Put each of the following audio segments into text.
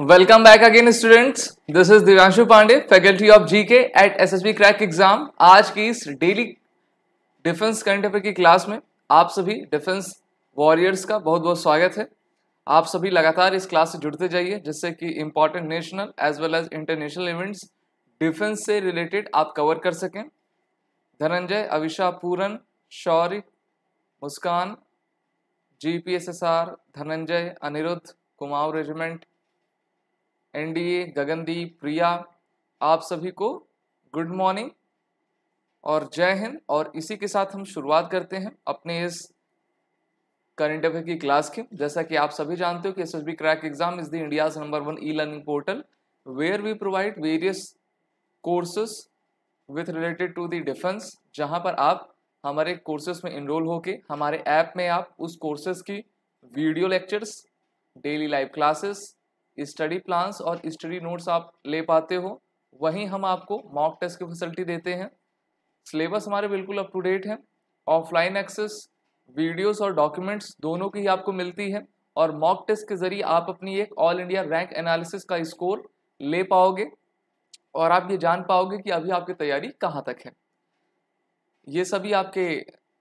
Welcome back again students this is Divyanshu Pandey faculty of GK at SSB crack exam आज की इस daily defence current affair की class में आप सभी डिफेंस वॉरियर्स का बहुत बहुत स्वागत है आप सभी लगातार इस क्लास से जुड़ते जाइए जिससे कि important national as well as international events defence से रिलेटेड आप कवर कर सकें Dhananjay Avisha Puran Shaurya Muskan G P S S R Dhananjay Anirudh Kumaon regiment NDA Gagandeep Priya आप सभी को गुड मॉर्निंग और जय हिंद और इसी के साथ हम शुरुआत करते हैं अपने इस करंट अफेयर की क्लास की जैसा कि आप सभी जानते हो कि S S B crack exam is the India's number one e learning portal where we provide various courses with related to the defence जहां पर आप हमारे कोर्सेज में इनरोल होके हमारे ऐप में आप उस कोर्सेज की video lectures daily live classes study plans और स्टडी नोट्स आप ले पाते हो वहीं हम आपको मॉक टेस्ट की फैसिलिटी देते हैं सिलेबस हमारे बिल्कुल अप टू डेट है ऑफलाइन एक्सेस वीडियोस और डॉक्यूमेंट्स दोनों की ही आपको मिलती है और मॉक टेस्ट के ज़रिए आप अपनी एक ऑल इंडिया रैंक एनालिसिस का स्कोर ले पाओगे और आप ये जान पाओगे कि अभी आपकी तैयारी कहाँ तक है ये सभी आपके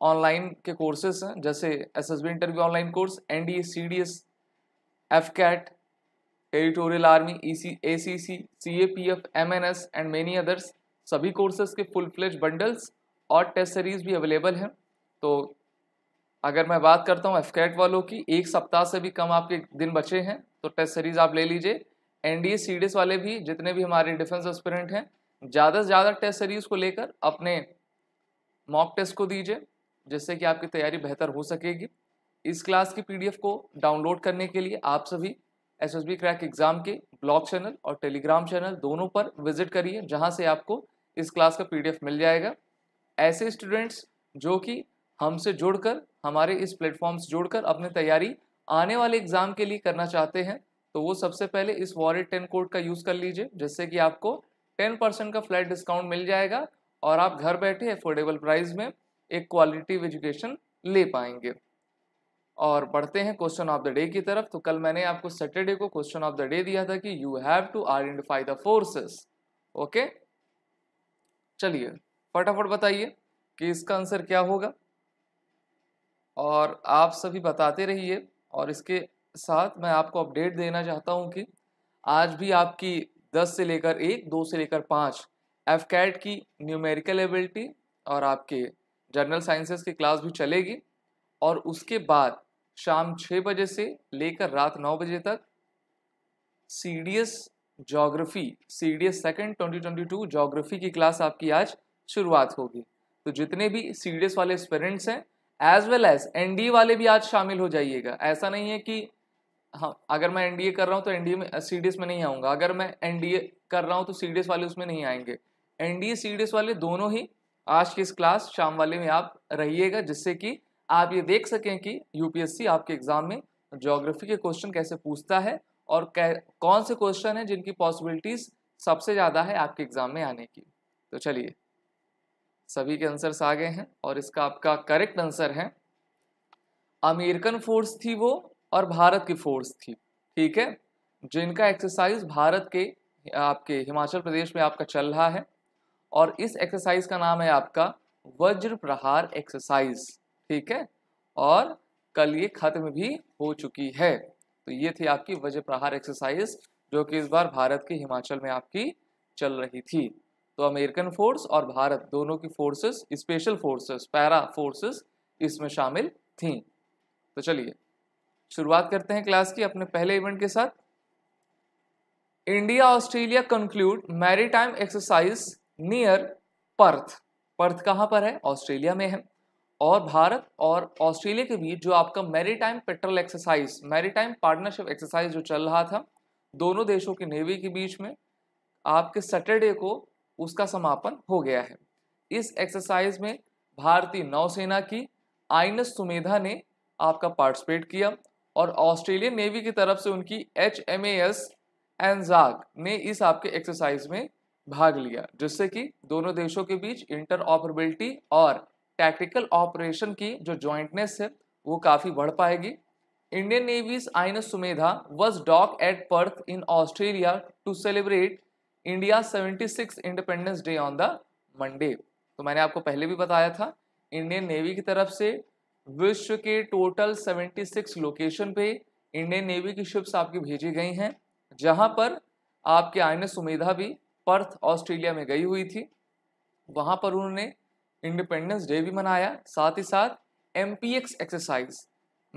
ऑनलाइन के कोर्सेज हैं जैसे S S B interview online course N D S C D S F AFCAT territorial army A C C C A P F M N S and many others सभी courses के full fledge bundles और test series भी available हैं तो अगर मैं बात करता हूँ एफकेट वालों की एक सप्ताह से भी कम आपके दिन बचे हैं तो टेस्ट सीरीज आप ले लीजिए एन डी सीडीएस वाले भी जितने भी हमारे डिफेंस एस्पिरेंट हैं ज़्यादा से ज़्यादा टेस्ट सीरीज को लेकर अपने मॉक टेस्ट को दीजिए जिससे कि आपकी तैयारी बेहतर हो सकेगी इस क्लास की पीडीएफ को डाउनलोड करने के लिए आप सभी S S B crack exam के ब्लॉग चैनल और टेलीग्राम चैनल दोनों पर विजिट करिए जहां से आपको इस क्लास का पीडीएफ मिल जाएगा ऐसे स्टूडेंट्स जो कि हमसे जुड़कर हमारे इस प्लेटफॉर्म से जुड़कर अपनी तैयारी आने वाले एग्जाम के लिए करना चाहते हैं तो वो सबसे पहले इस वॉरिट टेन कोड का यूज़ कर लीजिए जिससे कि आपको टेन परसेंट का फ्लैट डिस्काउंट मिल जाएगा और आप घर बैठे अफोर्डेबल प्राइस में एक क्वालिटी एजुकेशन ले पाएंगे और बढ़ते हैं क्वेश्चन ऑफ द डे की तरफ तो कल मैंने आपको सैटरडे को क्वेश्चन ऑफ द डे दिया था कि you have to identify the forces okay चलिए फटाफट बताइए कि इसका आंसर क्या होगा और आप सभी बताते रहिए और इसके साथ मैं आपको अपडेट देना चाहता हूँ कि आज भी आपकी दस से लेकर एक दो से लेकर पाँच एफ कैट की न्यूमेरिकल एबिलिटी और आपके जनरल साइंसेस की क्लास भी चलेगी और उसके बाद शाम छः बजे से लेकर रात नौ बजे तक C D S geography C D S second twenty twenty two geography की क्लास आपकी आज शुरुआत होगी तो जितने भी सी डी एस वाले स्टूडेंट्स हैं as well as N D A वाले भी आज शामिल हो जाइएगा ऐसा नहीं है कि हाँ अगर मैं एन डी ए कर रहा हूँ तो एन डी ए में सी डी एस में नहीं आऊँगा अगर मैं एन डी ए कर रहा हूँ तो सी डी एस वाले उसमें नहीं आएंगे N D A C D S वाले दोनों ही आज की इस क्लास शाम वाले में आप रहिएगा जिससे कि आप ये देख सकें कि यूपीएससी आपके एग्ज़ाम में जोग्राफी के क्वेश्चन कैसे पूछता है और कौन से क्वेश्चन हैं जिनकी पॉसिबिलिटीज़ सबसे ज़्यादा है आपके एग्ज़ाम में आने की तो चलिए सभी के आंसर्स आ गए हैं और इसका आपका करेक्ट आंसर है अमेरिकन फोर्स थी वो और भारत की फोर्स थी ठीक है जिनका एक्सरसाइज भारत के आपके हिमाचल प्रदेश में आपका चल रहा है और इस एक्सरसाइज का नाम है आपका वज्र प्रहार एक्सरसाइज ठीक है और कल ये खत्म भी हो चुकी है तो ये थी आपकी वजह प्रहार एक्सरसाइज जो कि इस बार भारत के हिमाचल में आपकी चल रही थी तो अमेरिकन फोर्स और भारत दोनों की forces special forces para forces इसमें शामिल थीं तो चलिए शुरुआत करते हैं क्लास की अपने पहले इवेंट के साथ India Australia conclude maritime exercise near Perth Perth कहां पर है ऑस्ट्रेलिया में है और भारत और ऑस्ट्रेलिया के बीच जो आपका maritime patrol exercise maritime partnership exercise जो चल रहा था दोनों देशों की नेवी के बीच में आपके सैटरडे को उसका समापन हो गया है इस एक्सरसाइज में भारतीय नौसेना की आइनस सुमेधा ने आपका पार्टिसिपेट किया और ऑस्ट्रेलियन नेवी की तरफ से उनकी एच एम एस एनजाग ने इस आपके एक्सरसाइज में भाग लिया जिससे कि दोनों देशों के बीच इंटर ऑपरेबिलिटी और टैक्टिकल ऑपरेशन की जो ज्वाइंटनेस है वो काफ़ी बढ़ पाएगी Indian navy's I N Sumedha was dock at Perth in Australia to celebrate India 76 independence day on the Monday तो मैंने आपको पहले भी बताया था इंडियन नेवी की तरफ से विश्व के टोटल 76 लोकेशन पे इंडियन नेवी की शिप्स आपकी भेजी गई हैं जहां पर आपके आई एन सुमेधा भी पर्थ ऑस्ट्रेलिया में गई हुई थी वहां पर उन्होंने इंडिपेंडेंस डे भी मनाया साथ ही साथ M exercise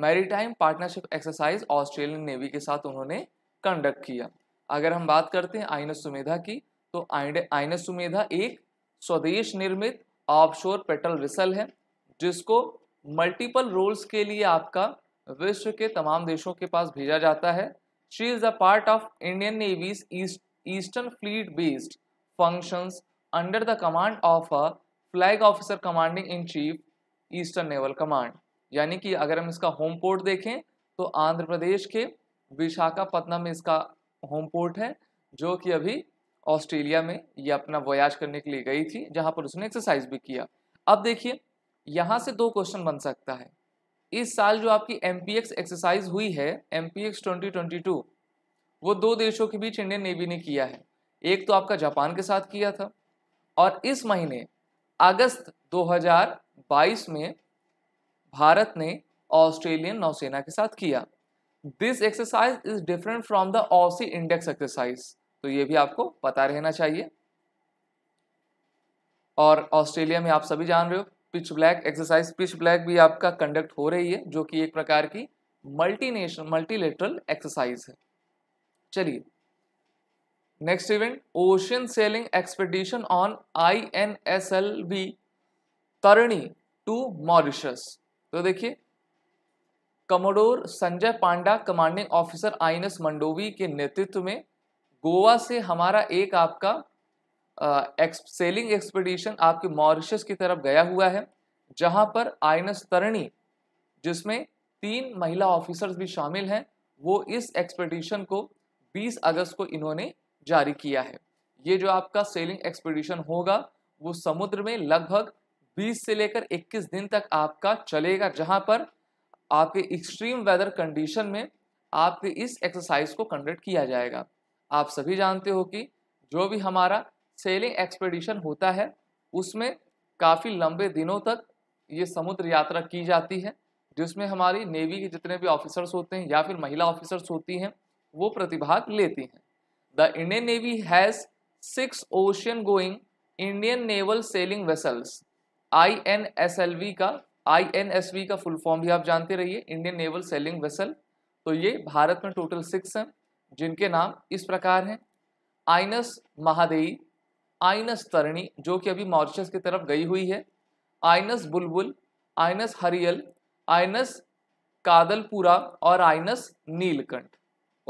maritime partnership exercise Australian navy के साथ उन्होंने कंडक्ट किया अगर हम बात करते हैं आइनस सुमेधा की तो आइनस सुमेधा एक स्वदेश निर्मित ऑफशोर पेट्रोल रिसल है जिसको मल्टीपल रोल्स के लिए आपका विश्व के तमाम देशों के पास भेजा जाता है she is a part of Indian navy's eastern fleet based functions under the command of a flag officer commanding in chief eastern naval command यानी कि अगर हम इसका होम पोर्ट देखें तो आंध्र प्रदेश के विशाखापट्टनम में इसका होम पोर्ट है जो कि अभी ऑस्ट्रेलिया में ये अपना वयाज करने के लिए गई थी जहाँ पर उसने एक्सरसाइज भी किया अब देखिए यहाँ से दो क्वेश्चन बन सकता है इस साल जो आपकी एम एक्सरसाइज हुई है एम पी वो दो देशों के बीच इंडियन नेवी ने किया है एक तो आपका जापान के साथ किया था और इस महीने अगस्त 2022 में भारत ने ऑस्ट्रेलियन नौसेना के साथ किया this exercise is different from the AUSINDEX exercise तो ये भी आपको पता रहना चाहिए और ऑस्ट्रेलिया में आप सभी जान रहे हो pitch black exercise pitch black भी आपका कंडक्ट हो रही है जो कि एक प्रकार की मल्टीनेशनल मल्टीलेटरल एक्सरसाइज है चलिए next event ocean sailing expedition on I N S L V Tarini to Mauritius तो देखिए commodore Sanjay Panda commanding officer I Mandovi के नेतृत्व में गोवा से हमारा एक आपका सेलिंग एक्सपेडिशन आपके मॉरिशस की तरफ गया हुआ है जहां पर आई तरणी जिसमें तीन महिला ऑफिसर्स भी शामिल हैं वो इस एक्सपेडिशन को 20 अगस्त को इन्होंने जारी किया है ये जो आपका सेलिंग एक्सपीडिशन होगा वो समुद्र में लगभग 20 से लेकर 21 दिन तक आपका चलेगा जहां पर आपके एक्सट्रीम वेदर कंडीशन में आपके इस एक्सरसाइज को कंडक्ट किया जाएगा आप सभी जानते हो कि जो भी हमारा सेलिंग एक्सपेडिशन होता है उसमें काफ़ी लंबे दिनों तक ये समुद्र यात्रा की जाती है जिसमें हमारी नेवी के जितने भी ऑफिसर्स होते हैं या फिर महिला ऑफिसर्स होती हैं वो प्रतिभाग लेती हैं The Indian Navy has six ocean going Indian Naval Sailing Vessels INSLV का INSV का फुल फॉर्म भी आप जानते रहिए इंडियन नेवल सेलिंग वेसल तो ये भारत में टोटल सिक्स हैं जिनके नाम इस प्रकार हैं आइनस महादेई आइनस तरणी जो कि अभी मॉरिशस की तरफ गई हुई है आइनस बुलबुल आइनस हरियल आइनस कादलपुरा और आइनस नीलकंठ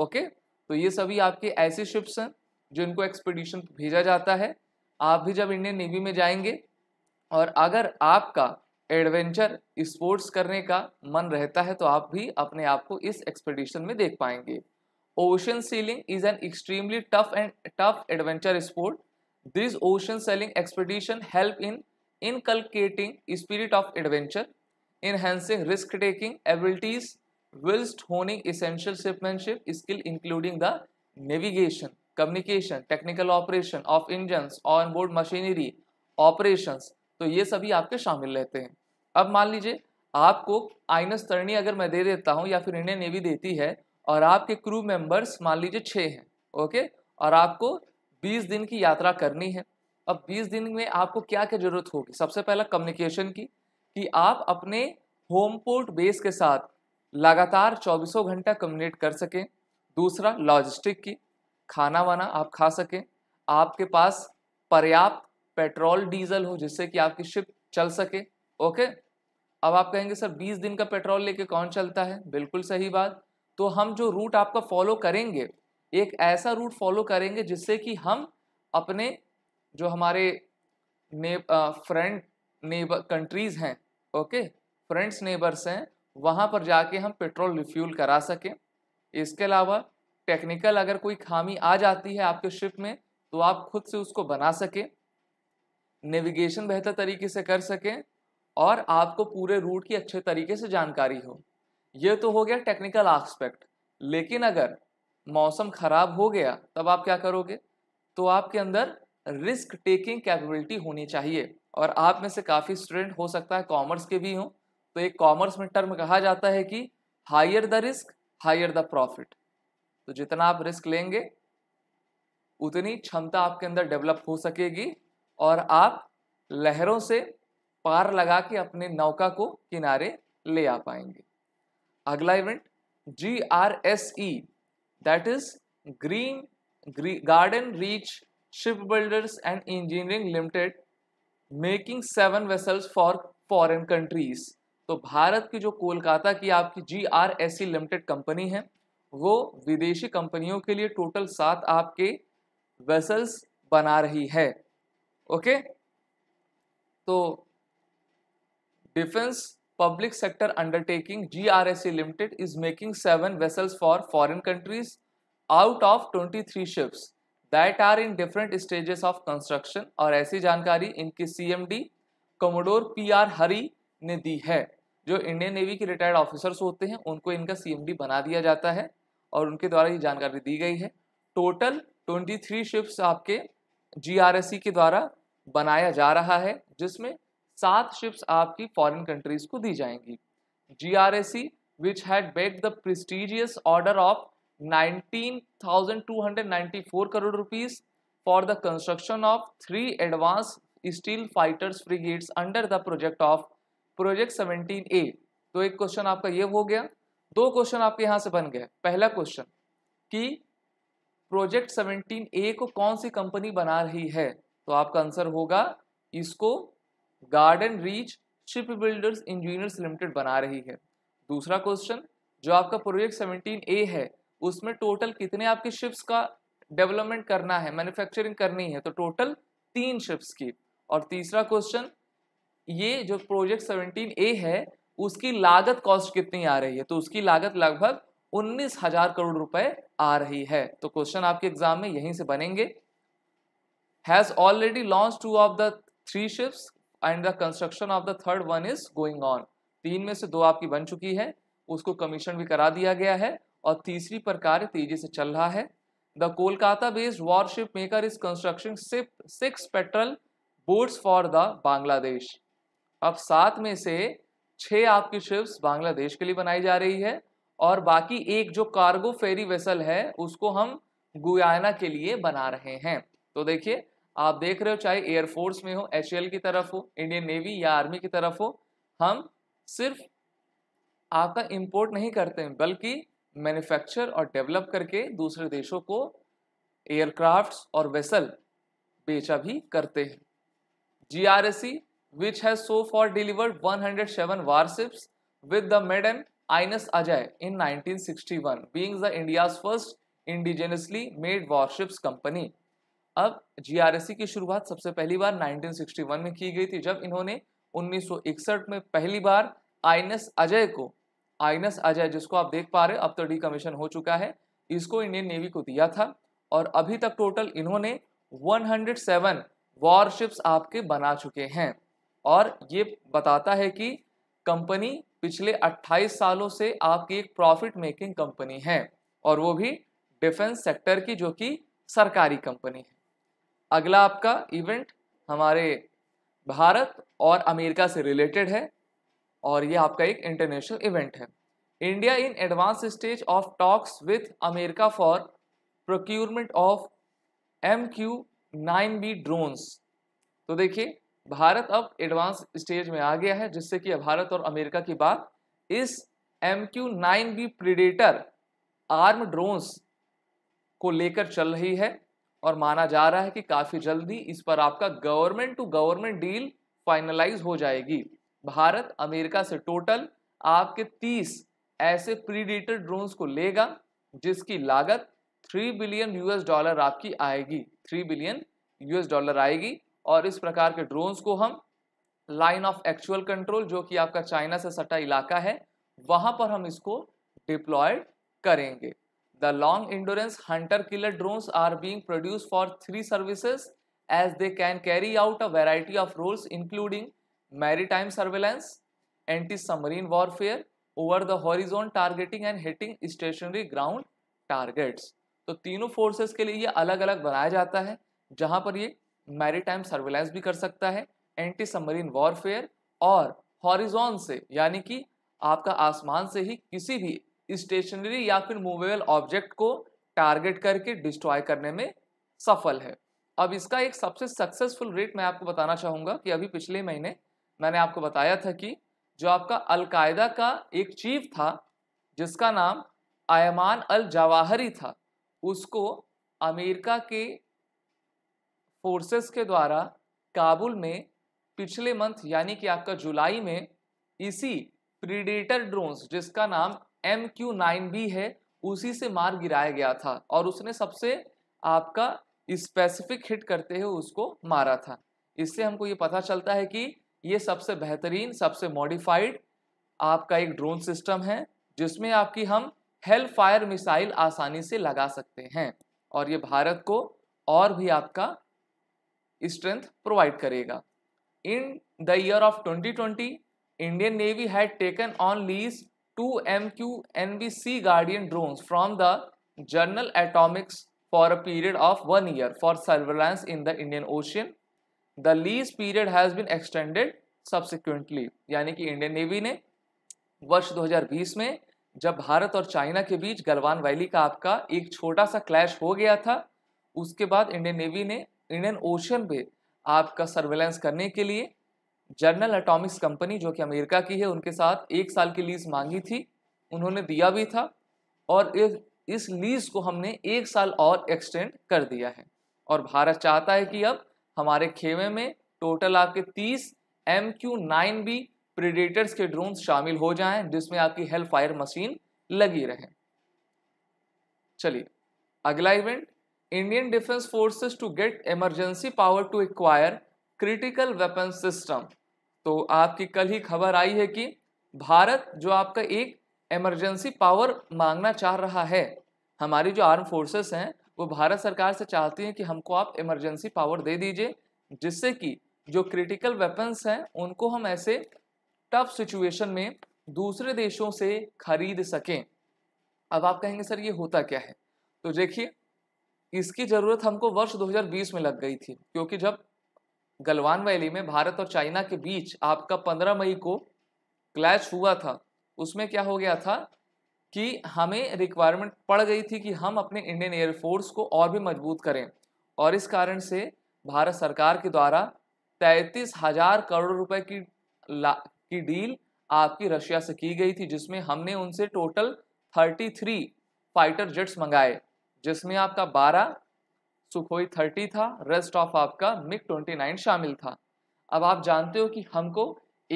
ओके तो ये सभी आपके ऐसे शिप्स हैं जो इनको एक्सपीडिशन भेजा जाता है आप भी जब इंडियन नेवी में जाएंगे और अगर आपका एडवेंचर स्पोर्ट्स करने का मन रहता है तो आप भी अपने आप को इस एक्सपीडिशन में देख पाएंगे ocean sailing is an extremely tough and tough adventure sport this ocean sailing expedition help in inculcating spirit of adventure enhancing risk taking abilities whilst honing essential shipmanship skill including the navigation communication technical operation of engines on board machinery operations तो ये सभी आपके शामिल रहते हैं अब मान लीजिए आपको आइनस तरणी अगर मैं दे देता हूँ या फिर इंडियन नेवी देती है और आपके क्रू मेंबर्स मान लीजिए छः हैं ओके और आपको 20 दिन की यात्रा करनी है अब 20 दिन में आपको क्या क्या जरूरत होगी सबसे पहला कम्युनिकेशन की कि आप अपने होम पोर्ट बेस के साथ लगातार चौबीसों घंटा कम्युनिकेट कर सकें दूसरा लॉजिस्टिक की खाना वाना आप खा सकें आपके पास पर्याप्त पेट्रोल डीजल हो जिससे कि आपकी शिप चल सके ओके अब आप कहेंगे सर 20 दिन का पेट्रोल लेके कौन चलता है बिल्कुल सही बात तो हम जो रूट आपका फॉलो करेंगे एक ऐसा रूट फॉलो करेंगे जिससे कि हम अपने जो हमारे ने फ्रेंड नेबर कंट्रीज़ हैं ओके फ्रेंड्स नेबर्स हैं वहाँ पर जाके हम पेट्रोल रिफ्यूल करा सकें इसके अलावा टेक्निकल अगर कोई खामी आ जाती है आपके शिप में तो आप खुद से उसको बना सकें नेविगेशन बेहतर तरीके से कर सकें और आपको पूरे रूट की अच्छे तरीके से जानकारी हो ये तो हो गया टेक्निकल आस्पेक्ट लेकिन अगर मौसम ख़राब हो गया तब आप क्या करोगे तो आपके अंदर रिस्क टेकिंग कैपेबिलिटी होनी चाहिए और आप में से काफ़ी स्टूडेंट हो सकता है कॉमर्स के भी हों तो एक कॉमर्स में टर्म कहा जाता है कि higher the risk higher the profit तो जितना आप रिस्क लेंगे उतनी क्षमता आपके अंदर डेवलप हो सकेगी और आप लहरों से पार लगा के अपने नौका को किनारे ले आ पाएंगे अगला event G R S E that is green garden reach ship builders and engineering limited making seven vessels for foreign countries तो भारत की जो कोलकाता की आपकी G R S C limited company है वो विदेशी कंपनियों के लिए टोटल सात आपके वेसल्स बना रही है ओके तो defence public sector undertaking G R S C limited is making seven vessels for foreign countries out of twenty three ships that are in different stages of construction और ऐसी जानकारी इनकी C M D commodore P R Hari ने दी है जो Indian navy के retired officers होते हैं उनको इनका सीएमडी बना दिया जाता है और उनके द्वारा ये जानकारी दी गई है टोटल 23 शिप्स आपके जीआरएससी e के द्वारा बनाया जा रहा है जिसमें सात शिप्स आपकी फॉरेन कंट्रीज को दी जाएंगी GRSC which had bagged the prestigious order of 19,294 crore rupees for the construction of three advance stealth fighters frigates under the project of project seventeen A तो एक क्वेश्चन आपका ये हो गया दो क्वेश्चन आपके यहाँ से बन गए पहला क्वेश्चन कि प्रोजेक्ट सेवनटीन ए को कौन सी कंपनी बना रही है तो आपका आंसर होगा इसको garden reach ship builders engineers limited बना रही है दूसरा क्वेश्चन जो आपका प्रोजेक्ट सेवनटीन ए है उसमें टोटल कितने आपके शिप्स का डेवलपमेंट करना है मैन्युफैक्चरिंग करनी है तो टोटल तीन शिप्स की और तीसरा क्वेश्चन ये जो प्रोजेक्ट सेवनटीन ए है उसकी लागत कॉस्ट कितनी आ रही है तो उसकी लागत लगभग उन्नीस हजार करोड़ रुपए आ रही है तो क्वेश्चन आपके एग्जाम में यहीं से बनेंगे has already launch two of the three ships and the construction of the third one is going on तीन में से दो आपकी बन चुकी है उसको कमीशन भी करा दिया गया है और तीसरी पर कार्य तेजी से चल रहा है the Kolkata based warship maker is construction सिर्फ six patrol boats for the Bangladesh अब सात में से छः आपकी शिप्स बांग्लादेश के लिए बनाई जा रही है और बाकी एक जो कार्गो फेरी वेसल है उसको हम गुयाना के लिए बना रहे हैं तो देखिए आप देख रहे हो चाहे एयरफोर्स में हो एच की तरफ हो इंडियन नेवी या आर्मी की तरफ हो हम सिर्फ आपका इंपोर्ट नहीं करते हैं बल्कि मैन्युफैक्चर और डेवलप करके दूसरे देशों को एयरक्राफ्ट्स और वेसल बेचा भी करते हैं जी which has so far delivered 107 warships with the maiden Ines Ajay in 1961, being the India's first indigenously made warships company अब जीआरएससी की शुरुआत सबसे पहली बार 1961 में की गई थी जब इन्होंने 1961 में पहली बार आइनस अजय को आइनस अजय जिसको आप देख पा रहे अब तो डी कमीशन हो चुका है इसको इंडियन नेवी को दिया था और अभी तक टोटल इन्होंने 107 वॉरशिप्स आपके बना चुके हैं और ये बताता है कि कंपनी पिछले 28 सालों से आपकी एक प्रॉफिट मेकिंग कंपनी है और वो भी डिफेंस सेक्टर की जो कि सरकारी कंपनी है अगला आपका इवेंट हमारे भारत और अमेरिका से रिलेटेड है और ये आपका एक इंटरनेशनल इवेंट है India in advance stage of talks with America for procurement of M Q nine B drones तो देखिए भारत अब एडवांस स्टेज में आ गया है जिससे कि भारत और अमेरिका की बात इस M Q nine B predator arm drones को लेकर चल रही है और माना जा रहा है कि काफ़ी जल्दी इस पर आपका government to government deal finalise हो जाएगी भारत अमेरिका से टोटल आपके 30 ऐसे प्रीडेटर ड्रोन्स को लेगा जिसकी लागत 3 बिलियन यूएस डॉलर आपकी आएगी 3 बिलियन यूएस डॉलर आएगी और इस प्रकार के ड्रोन्स को हम लाइन ऑफ एक्चुअल कंट्रोल जो कि आपका चाइना से सटा इलाका है वहां पर हम इसको डिप्लॉयड करेंगे the long endurance hunter killer drones are being produce for three services as they can carry out a variety of roles including maritime surveillance anti submarine warfare over the horizon targeting and hitting stationary ground targets तो तीनों forces के लिए ये अलग अलग बनाया जाता है जहां पर ये मैरीटाइम सर्वेलेंस भी कर सकता है एंटी सबमरीन वॉरफेयर और हॉरिजोन से यानी कि आपका आसमान से ही किसी भी स्टेशनरी या फिर मूवेबल ऑब्जेक्ट को टारगेट करके डिस्ट्रॉय करने में सफल है अब इसका एक सबसे सक्सेसफुल रेट मैं आपको बताना चाहूँगा कि अभी पिछले महीने मैंने आपको बताया था कि जो आपका अलकायदा का एक चीफ था जिसका नाम आयमान अल जवाहरी था उसको अमेरिका के फोर्सेस के द्वारा काबुल में पिछले मंथ यानी कि आपका जुलाई में इसी प्रीडेटर ड्रोन्स जिसका नाम एम क्यू नाइन बी है उसी से मार गिराया गया था और उसने सबसे आपका स्पेसिफिक हिट करते हुए उसको मारा था इससे हमको ये पता चलता है कि ये सबसे बेहतरीन सबसे मॉडिफाइड आपका एक ड्रोन सिस्टम है जिसमें आपकी हम हेल फायर मिसाइल आसानी से लगा सकते हैं और ये भारत को और भी आपका स्ट्रेंथ प्रोवाइड करेगा in the year of 2020 Indian navy had taken on lease two M Q N B C guardian drone from the general atomics for a period of one year for surveillance in the Indian ocean the lease period has been extended subsequently यानी कि Indian navy ने वर्ष 2020 में जब भारत और China के बीच Galwan valley का आपका एक छोटा सा क्लैश हो गया था उसके बाद इंडियन नेवी ने इंडियन ओशन पे आपका सर्वेलेंस करने के लिए जर्नल अटोमिक्स कंपनी जो कि अमेरिका की है उनके साथ एक साल की लीज मांगी थी उन्होंने दिया भी था और इस लीज को हमने एक साल और एक्सटेंड कर दिया है और भारत चाहता है कि अब हमारे खेमे में टोटल आपके तीस M Q nine B predators के ड्रोन शामिल हो जाएं जिसमें आपकी हेल्प फायर मशीन लगी रहे चलिए अगला event Indian defence forces to get emergency power to acquire critical weapon system तो आपकी कल ही खबर आई है कि भारत जो आपका एक इमरजेंसी पावर मांगना चाह रहा है हमारी जो आर्म फोर्सेस हैं वो भारत सरकार से चाहती हैं कि हमको आप इमरजेंसी पावर दे दीजिए जिससे कि जो क्रिटिकल वेपन्स हैं उनको हम ऐसे टफ सिचुएशन में दूसरे देशों से खरीद सकें अब आप कहेंगे सर ये होता क्या है तो देखिए इसकी जरूरत हमको वर्ष 2020 में लग गई थी क्योंकि जब गलवान वैली में भारत और चाइना के बीच आपका 15 मई को क्लैश हुआ था उसमें क्या हो गया था कि हमें रिक्वायरमेंट पड़ गई थी कि हम अपने इंडियन एयरफोर्स को और भी मजबूत करें और इस कारण से भारत सरकार के द्वारा तैतीस हजार करोड़ रुपए की ला की डील आपकी रशिया से की गई थी जिसमें हमने उनसे टोटल 33 फाइटर जेट्स मंगाए जिसमें आपका 12 सुखोई 30 था रेस्ट ऑफ आपका ट्वेंटी 29 शामिल था अब आप जानते हो कि हमको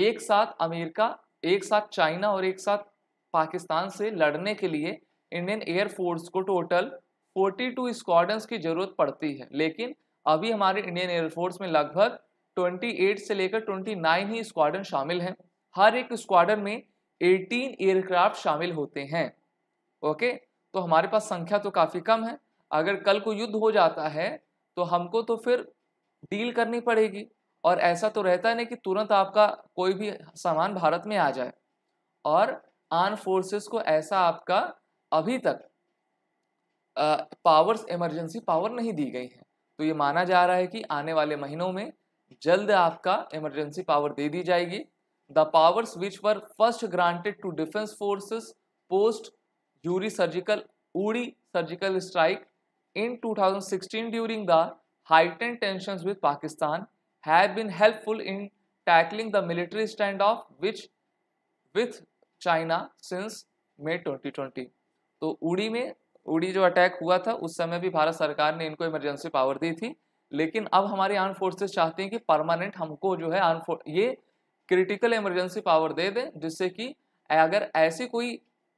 एक साथ अमेरिका एक साथ चाइना और एक साथ पाकिस्तान से लड़ने के लिए इंडियन एयरफोर्स को टोटल 42 स्क्वाडन्स की ज़रूरत पड़ती है लेकिन अभी हमारे इंडियन एयरफोर्स में लगभग 28 से लेकर 29 ही स्क्वाडन शामिल हैं हर एक स्क्वाडन में 18 एयरक्राफ्ट शामिल होते हैं ओके तो हमारे पास संख्या तो काफ़ी कम है अगर कल को युद्ध हो जाता है तो हमको तो फिर डील करनी पड़ेगी और ऐसा तो रहता है नहीं कि तुरंत आपका कोई भी सामान भारत में आ जाए और आर्म फोर्सेस को ऐसा आपका अभी तक पावर्स इमरजेंसी पावर नहीं दी गई है तो ये माना जा रहा है कि आने वाले महीनों में जल्द आपका इमरजेंसी पावर दे दी जाएगी the powers which were first granted to defence forces post Uri surgical Uri surgical strike in 2016 thousand sixteen during the heightened tension with Pakistan have been helpful in tackling the military stand off which with China since May twenty twenty तो उड़ी में उड़ी जो attack हुआ था उस समय भी भारत सरकार ने इनको इमरजेंसी पावर दी थी लेकिन अब हमारी आर्म फोर्सेज चाहती हैं कि परमानेंट हमको जो है आर्म ये क्रिटिकल इमरजेंसी पावर दे दें जिससे कि अगर ऐसी कोई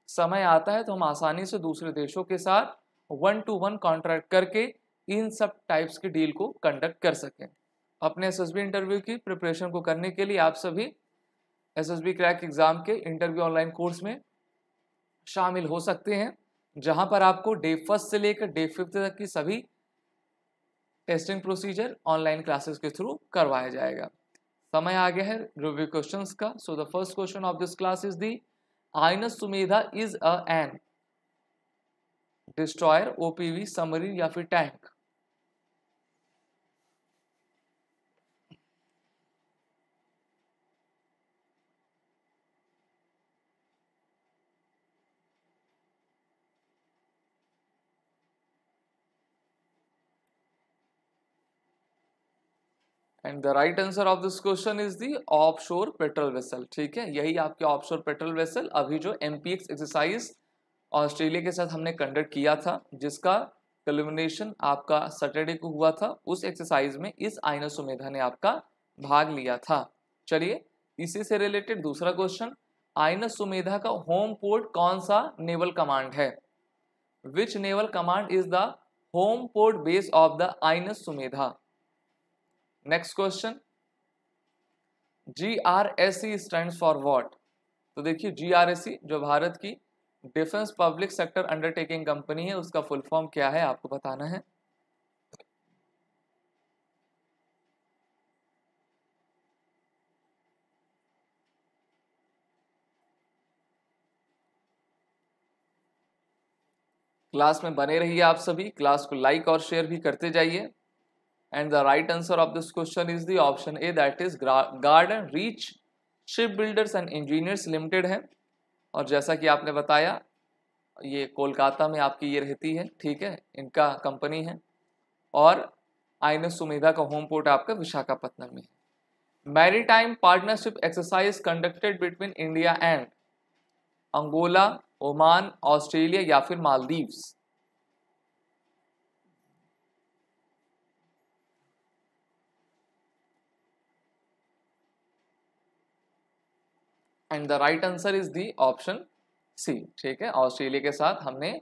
समय आता है तो हम आसानी से दूसरे देशों के साथ वन टू वन कॉन्ट्रैक्ट करके इन सब टाइप्स की डील को कंडक्ट कर सकें अपने एस इंटरव्यू की प्रिपरेशन को करने के लिए आप सभी एस क्रैक एग्ज़ाम के इंटरव्यू ऑनलाइन कोर्स में शामिल हो सकते हैं जहां पर आपको डे फर्स्ट से लेकर डे फिफ्थ तक की सभी टेस्टिंग प्रोसीजर ऑनलाइन क्लासेस के थ्रू करवाया जाएगा समय आ गया है रिव्यू क्वेश्चंस का so the first question of this class is the INS Sumedha is a an destroyer OPV submarine या फिर tank and the right answer of this question is the offshore patrol vessel ठीक है यही आपके offshore patrol vessel अभी जो एमपीएक्स exercise Australia के साथ हमने कंडक्ट किया था जिसका कलिमिनेशन आपका सैटरडे को हुआ था उस एक्सरसाइज में इस आइना सुमेधा ने आपका भाग लिया था चलिए इसी से रिलेटेड दूसरा क्वेश्चन आइनस सुमेधा का होम पोर्ट कौन सा नेवल कमांड है which naval command is the home port base of the INS Sumedha next question G R S C stand for what तो देखिए जी आर एस सी जो भारत की defence public sector undertaking company है उसका full form क्या है आपको बताना है क्लास में बने रहिए आप सभी क्लास को लाइक और शेयर भी करते जाइए and the right answer of this question is the option A that is garden reach ship builders and engineers limited है और जैसा कि आपने बताया ये कोलकाता में आपकी ये रहती है ठीक है इनका कंपनी है और आईने सुमेधा का होम पोर्ट आपका विशाखापट्टनम में है maritime partnership exercise conducted between India and Angola Oman Australia या फिर Maldives and the right answer is the option C ठीक है ऑस्ट्रेलिया के साथ हमने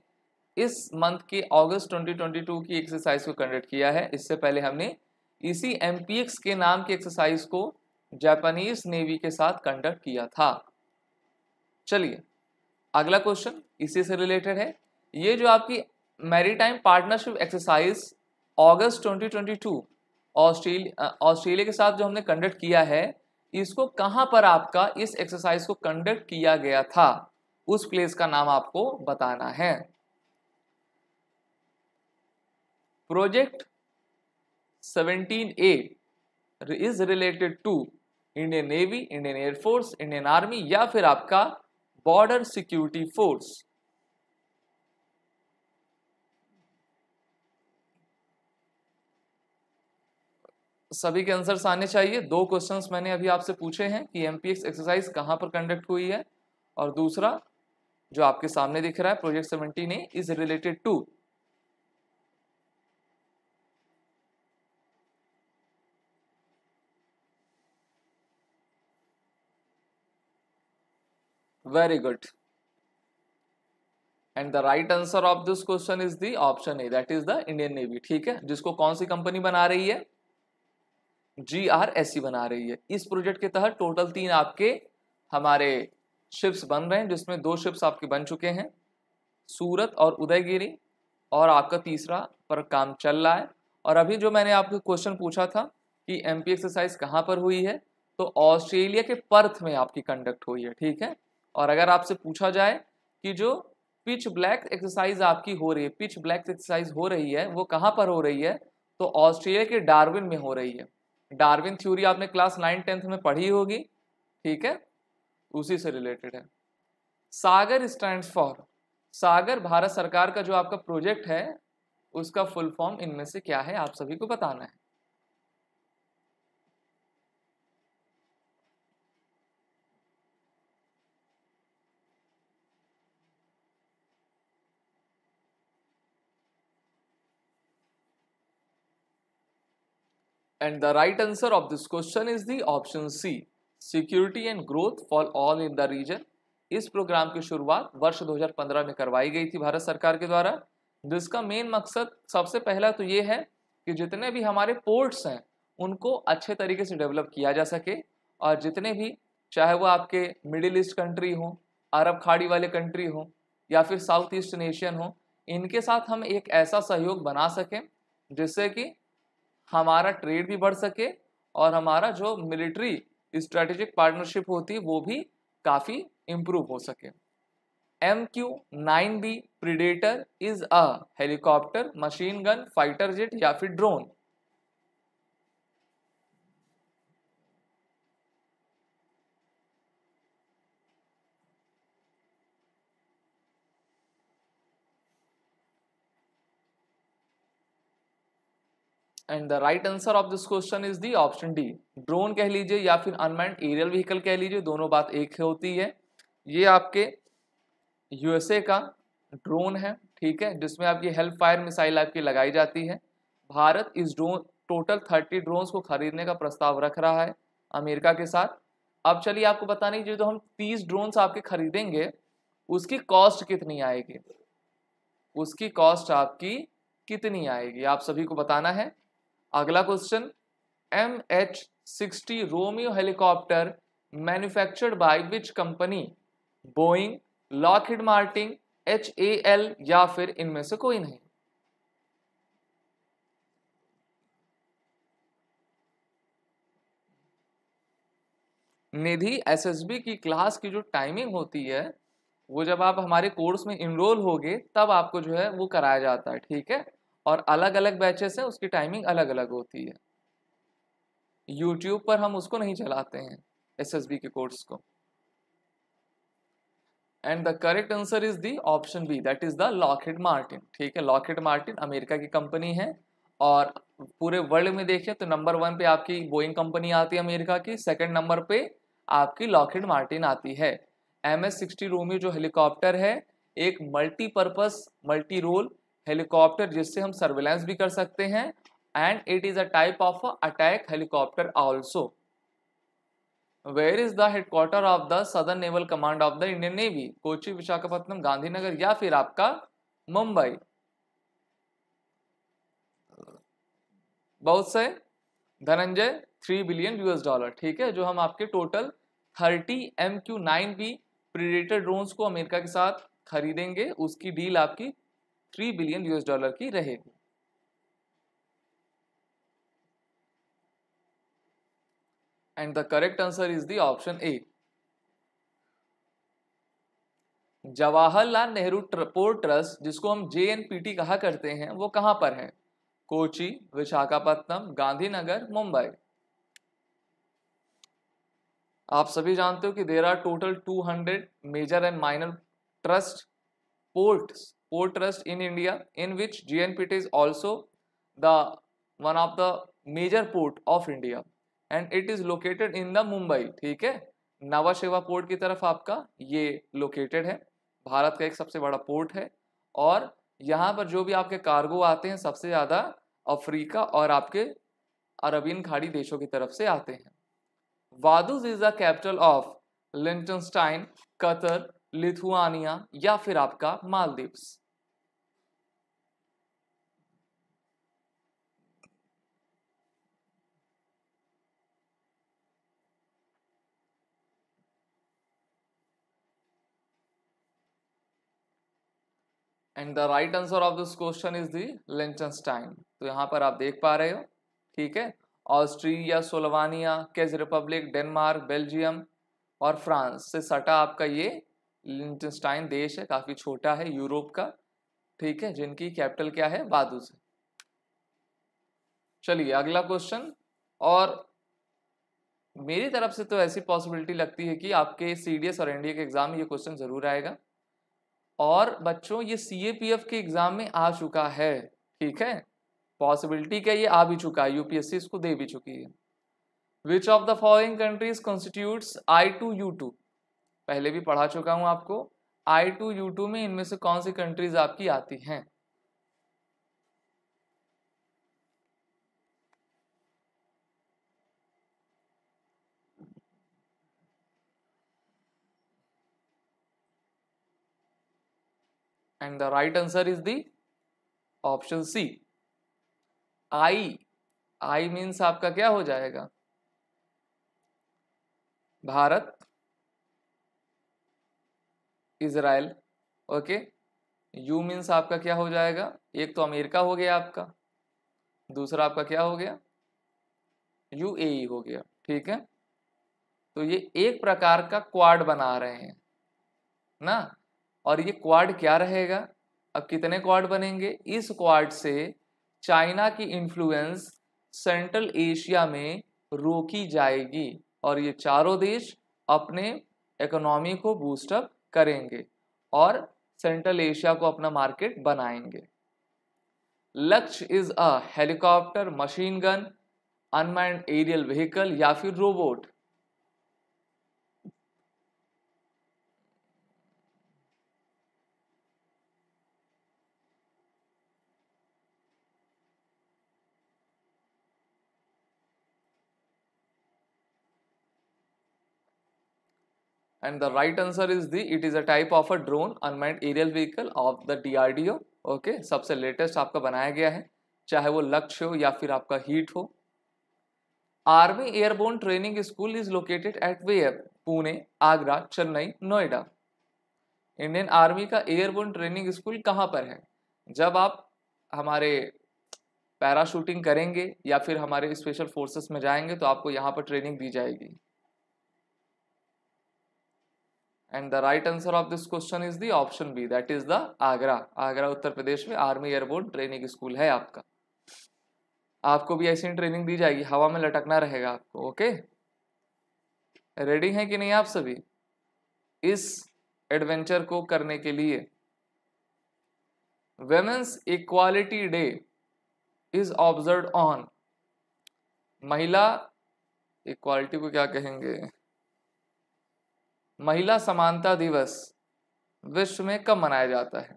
इस मंथ की अगस्त 2022 की एक्सरसाइज को कंडक्ट किया है इससे पहले हमने इसी एम के नाम की एक्सरसाइज को जापानीज नेवी के साथ कंडक्ट किया था चलिए अगला क्वेश्चन इसी से रिलेटेड है ये जो आपकी maritime partnership exercise August 2022 Australia Australia के साथ जो हमने कंडक्ट किया है इसको कहां पर आपका इस एक्सरसाइज को कंडक्ट किया गया था उस प्लेस का नाम आपको बताना है project A is related to Indian navy Indian air force Indian army या फिर आपका बॉर्डर सिक्योरिटी फोर्स सभी के आंसर आने चाहिए दो क्वेश्चन मैंने अभी आपसे पूछे हैं कि एम एक्सरसाइज कहाँ पर कंडक्ट हुई है और दूसरा जो आपके सामने दिख रहा है प्रोजेक्ट सेवेंटी ने is related to very good and the right answer of this question is the option A that is the Indian navy ठीक है जिसको कौन सी कंपनी बना रही है जी आर एस बना रही है इस प्रोजेक्ट के तहत टोटल तीन आपके हमारे शिप्स बन रहे हैं जिसमें दो शिप्स आपके बन चुके हैं सूरत और उदयगिरी और आपका तीसरा पर काम चल रहा है और अभी जो मैंने आपको क्वेश्चन पूछा था कि एम पी एक्सरसाइज कहाँ पर हुई है तो ऑस्ट्रेलिया के पर्थ में आपकी कंडक्ट हुई है ठीक है और अगर आपसे पूछा जाए कि जो पिच ब्लैक एक्सरसाइज आपकी हो रही है पिच ब्लैक एक्सरसाइज हो रही है वो कहाँ पर हो रही है तो ऑस्ट्रेलिया के डार्विन में हो रही है डार्विन थ्योरी आपने क्लास नाइन टेंथ में पढ़ी होगी ठीक है उसी से रिलेटेड है सागर स्टैंड फॉर सागर भारत सरकार का जो आपका प्रोजेक्ट है उसका फुल फॉर्म इनमें से क्या है आप सभी को बताना है and the right answer of this question is the option C security and growth for all in the region इस प्रोग्राम की शुरुआत वर्ष 2015 में करवाई गई थी भारत सरकार के द्वारा जिसका मेन मकसद सबसे पहला तो ये है कि जितने भी हमारे पोर्ट्स हैं उनको अच्छे तरीके से डेवलप किया जा सके और जितने भी चाहे वो आपके मिडिल ईस्ट कंट्री हों अरब खाड़ी वाले कंट्री हों या फिर साउथ ईस्ट नेशन हों इनके साथ हम एक ऐसा सहयोग बना सकें जिससे कि हमारा ट्रेड भी बढ़ सके और हमारा जो मिलिट्री स्ट्रेटेजिक पार्टनरशिप होती वो भी काफ़ी इम्प्रूव हो सके M Q nine B predator is a helicopter machine gun fighter jet या फिर drone and the right answer of this question is the option D drone कह लीजिए या फिर अनमैंड एरियल व्हीकल कह लीजिए दोनों बात एक होती है ये आपके यूएसए का ड्रोन है ठीक है जिसमें आपकी हेल्प फायर मिसाइल आपकी लगाई जाती है भारत इस ड्रोन टोटल थर्टी ड्रोन्स को खरीदने का प्रस्ताव रख रहा है अमेरिका के साथ अब चलिए आपको बताने की जो तो हम तीस ड्रोन्स आपके खरीदेंगे उसकी कॉस्ट कितनी आएगी उसकी कॉस्ट आपकी कितनी आएगी आप सभी को बताना है अगला question M H sixty Romeo helicopter manufactured by which company Boeing Lockheed Martin H A L या फिर इनमें से कोई नहीं निधि एसएसबी की क्लास की जो टाइमिंग होती है वो जब आप हमारे कोर्स में इनरोल होगे तब आपको जो है वो कराया जाता है ठीक है और अलग अलग बैचेस है उसकी टाइमिंग अलग अलग होती है यूट्यूब पर हम उसको नहीं चलाते हैं एस एस बी के कोर्स को and the correct answer is the option B that is the Lockheed Martin ठीक है लॉकेट मार्टिन अमेरिका की कंपनी है और पूरे वर्ल्ड में देखें तो नंबर वन पे आपकी बोइंग कंपनी आती है अमेरिका की सेकंड नंबर पे आपकी लॉकेट मार्टिन आती है एम एस सिक्सटी रोमी जो हेलीकॉप्टर है एक मल्टीपर्पज मल्टी रोल हेलीकॉप्टर जिससे हम सर्वेलेंस भी कर सकते हैं and it is a type of attack helicopter also where is the headquarter of the southern naval command of the Indian navy Kochi Visakhapatnam Gandhinagar या फिर आपका मुंबई बहुत से Dhananjay three billion US dollar ठीक है जो हम आपके total thirty M Q nine भी प्रीडेटर ड्रोन्स को अमेरिका के साथ खरीदेंगे उसकी डील आपकी थ्री बिलियन यूएस डॉलर की रहेगी and the correct answer is the option A. Jawaharlal Nehru port trust जिसको हम जे कहा करते हैं वो कहां पर है कोची विशाखापत्तनम गांधीनगर मुंबई आप सभी जानते हो कि there are total 200 major and minor trust ports port trust in India in which GNPT is also the one of the major port of India and it is located in the Mumbai ठीक है नावा शेवा port की तरफ आपका ये located है भारत का एक सबसे बड़ा पोर्ट है और यहाँ पर जो भी आपके कार्गो आते हैं सबसे ज़्यादा अफ्रीका और आपके अरबीन खाड़ी देशों की तरफ से आते हैं Vaduz is the capital of Liechtenstein Qatar Lithuania या फिर आपका Maldives and the right answer of this question is the Liechtenstein तो यहाँ पर आप देख पा रहे हो ठीक है Austria Slovenia Czech republic Denmark Belgium और फ्रांस से सटा आपका ये लिंटनस्टाइन देश है काफ़ी छोटा है यूरोप का ठीक है जिनकी कैपिटल क्या है बादूस है चलिए अगला क्वेश्चन और मेरी तरफ से तो ऐसी पॉसिबिलिटी लगती है कि आपके सी और एनडीए के एग्जाम में ये क्वेश्चन ज़रूर आएगा और बच्चों ये सी के एग्जाम में आ चुका है ठीक है पॉसिबिलिटी क्या ये आ भी चुका है यूपीएससी इसको दे भी चुकी है which of the following countries constitute I two U two पहले भी पढ़ा चुका हूँ आपको आई टू यू टू में इनमें से कौन सी कंट्रीज आपकी आती हैं and the right answer is the option C. I I means आपका क्या हो जाएगा Bharat Israel okay you means आपका क्या हो जाएगा एक तो अमेरिका हो गया आपका दूसरा आपका क्या हो गया यू ए e हो गया ठीक है तो ये एक प्रकार का क्वाड बना रहे हैं ना और ये क्वाड क्या रहेगा अब कितने क्वाड बनेंगे इस क्वाड से चाइना की इन्फ्लुएंस सेंट्रल एशिया में रोकी जाएगी और ये चारों देश अपने इकोनॉमी को बूस्टअप करेंगे और सेंट्रल एशिया को अपना मार्केट बनाएंगे Lakshya is a helicopter machine gun unmanned aerial vehicle या फिर robot and the right answer is the it is a type of a drone unmanned aerial vehicle of the DRDO okay okay, सबसे latest आपका बनाया गया है चाहे वो लक्ष्य हो या फिर आपका हीट हो army airborne training school is located at where Pune Agra Chennai Noida Indian army का एयरबोन ट्रेनिंग स्कूल कहाँ पर है जब आप हमारे पैराशूटिंग करेंगे या फिर हमारे स्पेशल फोर्सेस में जाएंगे तो आपको यहाँ पर ट्रेनिंग दी जाएगी and the right answer of this question is the option B that is the Agra Agra Uttar Pradesh में आर्मी एयरबोर्ड ट्रेनिंग स्कूल है आपका आपको भी ऐसी ट्रेनिंग दी जाएगी हवा में लटकना रहेगा आपको ओके रेडी हैं कि नहीं आप सभी इस एडवेंचर को करने के लिए women's equality day is observe on महिला इक्वालिटी को क्या कहेंगे महिला समानता दिवस विश्व में कब मनाया जाता है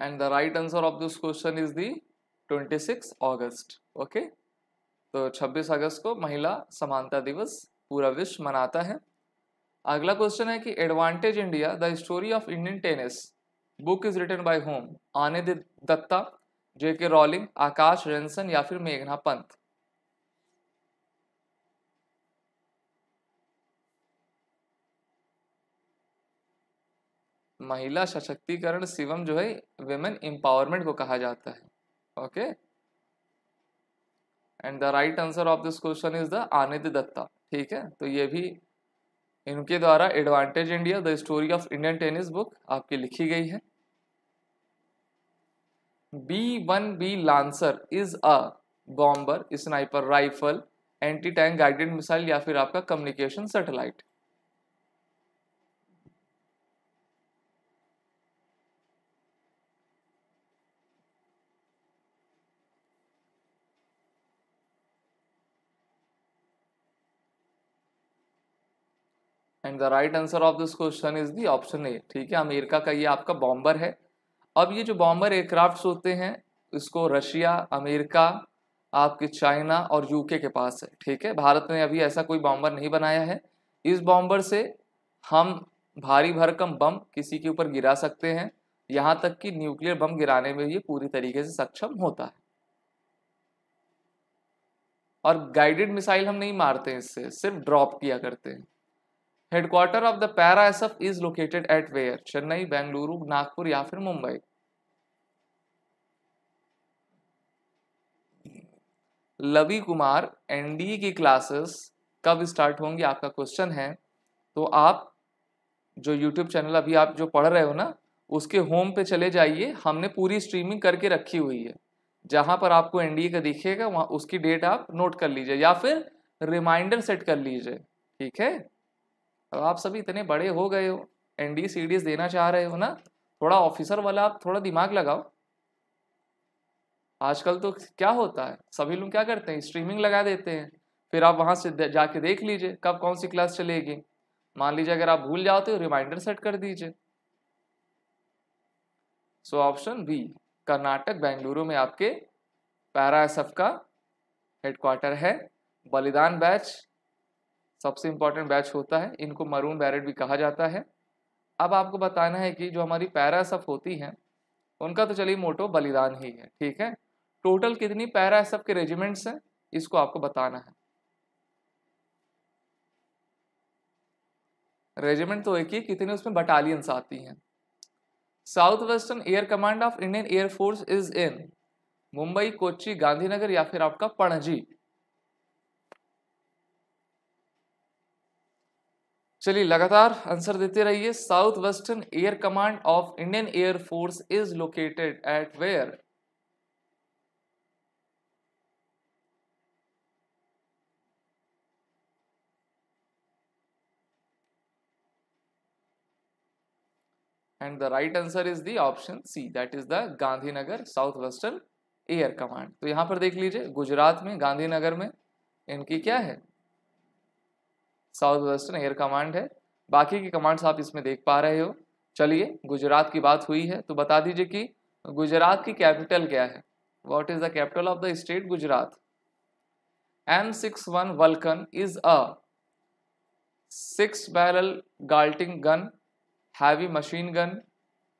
and the right answer of this question is the 26 August okay तो 26 अगस्त को महिला समानता दिवस पूरा विश्व मनाता है अगला क्वेश्चन है कि advantage India the story of Indian tennis book is written by होम आने दत्ता जे के रॉलिंग आकाश रेंसन या फिर मेघना पंत महिला सशक्तिकरण शिवम जो है वेमेन एम्पावरमेंट को कहा जाता है okay and the right answer of this question is the anid datta ठीक है तो ये भी इनके द्वारा advantage India the story of Indian tennis book आपकी लिखी गई है B one B Lancer is a bomber sniper rifle anti tank guided missile या फिर आपका communication satellite and the right answer of this question is the option A ठीक है America का ये आपका बॉम्बर है अब ये जो बॉम्बर एयरक्राफ्ट होते हैं इसको रशिया अमेरिका आपके चाइना और यूके के पास है ठीक है भारत ने अभी ऐसा कोई बॉम्बर नहीं बनाया है इस बॉम्बर से हम भारी भरकम बम किसी के ऊपर गिरा सकते हैं यहाँ तक कि न्यूक्लियर बम गिराने में ये पूरी तरीके से सक्षम होता है और गाइडेड मिसाइल हम नहीं मारते हैं इससे सिर्फ ड्रॉप किया करते हैं headquarter of the para S F is located at where Chennai Bengaluru Nagpur या फिर मुंबई लवी कुमार एनडी की क्लासेस कब स्टार्ट होंगी आपका क्वेश्चन है तो आप जो यूट्यूब चैनल अभी आप जो पढ़ रहे हो ना उसके होम पे चले जाइए हमने पूरी स्ट्रीमिंग करके रखी हुई है जहाँ पर आपको एनडीए का दिखेगा वहाँ उसकी डेट आप नोट कर लीजिए या फिर रिमाइंडर सेट कर लीजिए ठीक है अब तो आप सभी इतने बड़े हो गए हो एन डी देना चाह रहे हो ना थोड़ा ऑफिसर वाला आप थोड़ा दिमाग लगाओ आजकल तो क्या होता है सभी लोग क्या करते हैं स्ट्रीमिंग लगा देते हैं फिर आप वहां से जाके देख लीजिए कब कौन सी क्लास चलेगी मान लीजिए अगर आप भूल जाते हो रिमाइंडर सेट कर दीजिए so option B Karnataka Bengaluru में आपके पैरा एस का हेडक्वार्टर है बलिदान बैच सबसे इम्पॉर्टेंट बैच होता है इनको मरून बैरेट भी कहा जाता है अब आपको बताना है कि जो हमारी पैरासफ होती हैं उनका तो चलिए मोटो बलिदान ही है ठीक है टोटल कितनी पैरासफ के रेजिमेंट्स हैं इसको आपको बताना है रेजिमेंट तो एक ही कितने उसमें बटालियंस आती हैं south western air command of Indian air force is in Mumbai Kochi Gandhinagar या फिर आपका पणजी चलिए लगातार आंसर देते रहिए south western air command of Indian air force is located at where and the right answer is the option C that is the Gandhinagar south western air command तो यहां पर देख लीजिए गुजरात में गांधीनगर में इनकी क्या है साउथ वेस्टर्न एयर कमांड है बाकी की कमांड्स आप इसमें देख पा रहे हो चलिए गुजरात की बात हुई है तो बता दीजिए कि गुजरात की कैपिटल क्या है what is the capital of the state Gujarat M six one vulcan is a six barrel gatling gun heavy machine gun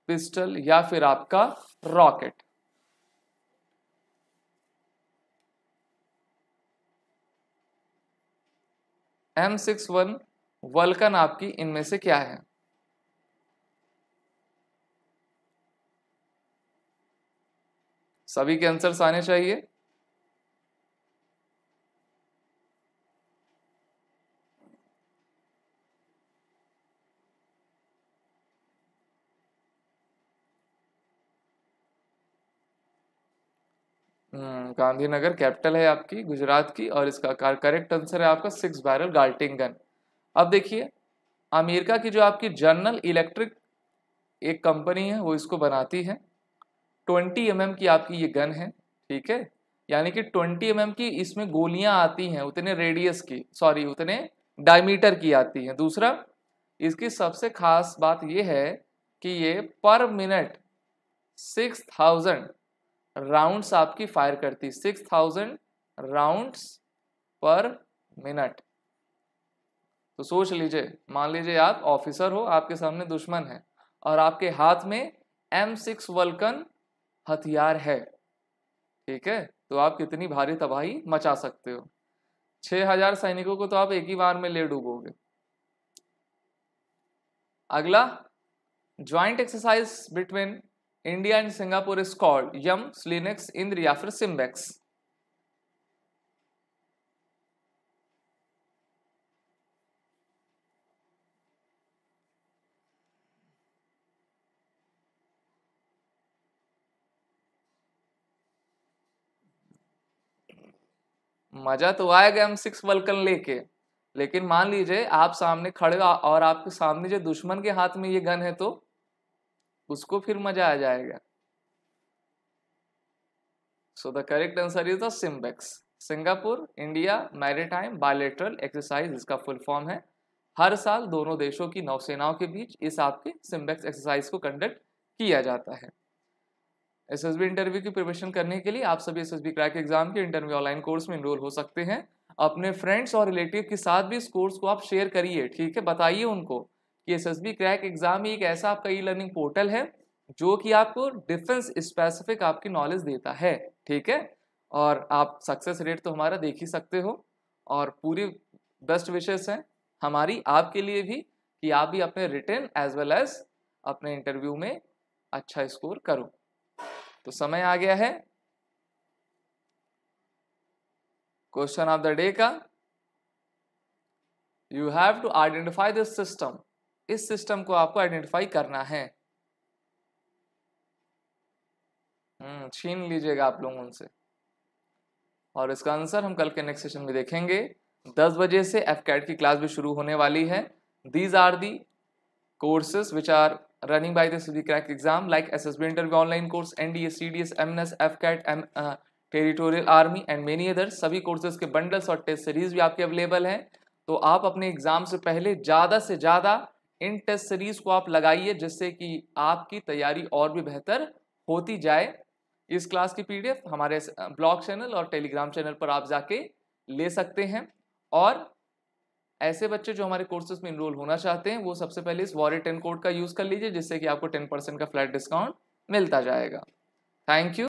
pistol या फिर आपका rocket M six one vulcan आपकी इनमें से क्या है सभी के आंसर्स आने चाहिए हम्म, गांधीनगर कैपिटल है आपकी गुजरात की और इसका करेक्ट आंसर है आपका सिक्स बैरल गाल्टिंग गन अब देखिए अमेरिका की जो आपकी जनरल इलेक्ट्रिक एक कंपनी है वो इसको बनाती है 20 एम mm की आपकी ये गन है ठीक है यानी कि 20 एम mm की इसमें गोलियां आती हैं उतने रेडियस की सॉरी उतने डायमीटर की आती हैं दूसरा इसकी सबसे खास बात यह है कि ये per minute six thousand rounds आपकी फायर करती six thousand rounds per minute तो सोच लीजिए मान लीजिए आप ऑफिसर हो आपके सामने दुश्मन है और आपके हाथ में एम सिक्स वल्कन हथियार है ठीक है तो आप कितनी भारी तबाही मचा सकते हो छह हजार सैनिकों को तो आप एक ही बार में ले डूबोगे अगला joint exercise between India and Singapore is called um SLINEX Indra या फिर सिम्बेक्स मजा तो आएगा हम सिक्स वल्कन लेके लेकिन मान लीजिए आप सामने खड़े और आपके सामने जो दुश्मन के हाथ में ये गन है तो उसको फिर मजा आ जाएगा so the correct answer is the SIMBEX Singapore India maritime bilateral exercise इसका फुल फॉर्म है हर साल दोनों देशों की नौसेनाओं के बीच इस आपके सिम्बेक्स एक्सरसाइज को कंडक्ट किया जाता है एस एस बी इंटरव्यू की प्रिपरेशन करने के लिए आप सभी S S B crack exam के इंटरव्यू ऑनलाइन कोर्स में इनरोल हो सकते हैं अपने फ्रेंड्स और रिलेटिव के साथ भी इस कोर्स को आप शेयर करिए ठीक है बताइए उनको कि S S B crack exam एक ऐसा आपका ई लर्निंग पोर्टल है जो कि आपको डिफेंस स्पेसिफिक आपकी नॉलेज देता है ठीक है और आप सक्सेस रेट तो हमारा देख ही सकते हो और पूरी बेस्ट विशेष हैं हमारी आपके लिए भी कि आप भी अपने रिटर्न एज वेल एज अपने इंटरव्यू में अच्छा स्कोर करो तो समय आ गया है क्वेश्चन ऑफ द डे का you have to identify this system इस सिस्टम को आपको आइडेंटिफाई करना है हम्म, छीन लीजिएगा आप लोग उनसे और इसका आंसर हम कल के नेक्स्ट सेशन में देखेंगे दस बजे से एफ कैट की क्लास भी शुरू होने वाली है these are the courses which are running by the crack exam like S S B interview online course N D S C D S M N S F CAT M territorial army and many other सभी courses के bundles और test series भी आपके available हैं तो आप अपने exam से पहले ज़्यादा से ज़्यादा इन टेस्ट सीरीज को आप लगाइए जिससे कि आपकी तैयारी और भी बेहतर होती जाए इस क्लास की पीडीएफ हमारे ब्लॉग चैनल और टेलीग्राम चैनल पर आप जाके ले सकते हैं और ऐसे बच्चे जो हमारे कोर्सेज में इनरोल होना चाहते हैं वो सबसे पहले इस वॉरे टेन कोड का यूज़ कर लीजिए जिससे कि आपको टेन परसेंट का फ्लैट डिस्काउंट मिलता जाएगा थैंक यू